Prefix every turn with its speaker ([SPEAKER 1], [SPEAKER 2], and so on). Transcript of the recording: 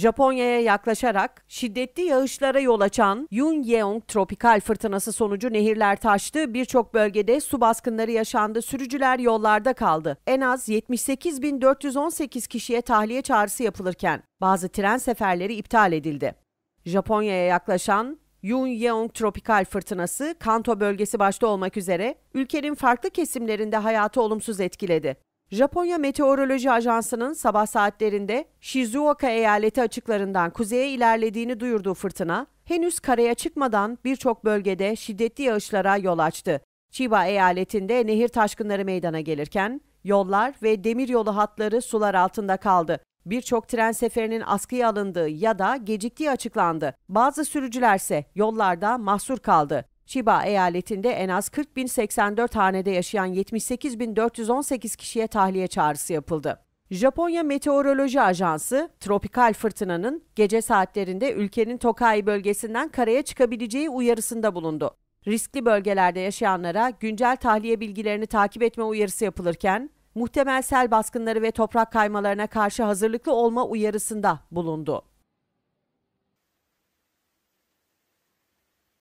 [SPEAKER 1] Japonya'ya yaklaşarak şiddetli yağışlara yol açan Yun Yeong tropikal fırtınası sonucu nehirler taştı. Birçok bölgede su baskınları yaşandı. Sürücüler yollarda kaldı. En az 78.418 kişiye tahliye çağrısı yapılırken bazı tren seferleri iptal edildi. Japonya'ya yaklaşan Yun Yeong tropikal fırtınası Kanto bölgesi başta olmak üzere ülkenin farklı kesimlerinde hayatı olumsuz etkiledi. Japonya Meteoroloji Ajansı'nın sabah saatlerinde Shizuoka eyaleti açıklarından kuzeye ilerlediğini duyurduğu fırtına, henüz karaya çıkmadan birçok bölgede şiddetli yağışlara yol açtı. Chiba eyaletinde nehir taşkınları meydana gelirken yollar ve demiryolu hatları sular altında kaldı. Birçok tren seferinin askıya alındığı ya da geciktiği açıklandı. Bazı sürücülerse yollarda mahsur kaldı. Şiba eyaletinde en az 40.084 hanede yaşayan 78.418 kişiye tahliye çağrısı yapıldı. Japonya Meteoroloji Ajansı, tropikal fırtınanın gece saatlerinde ülkenin Tokai bölgesinden karaya çıkabileceği uyarısında bulundu. Riskli bölgelerde yaşayanlara güncel tahliye bilgilerini takip etme uyarısı yapılırken, muhtemel sel baskınları ve toprak kaymalarına karşı hazırlıklı olma uyarısında bulundu.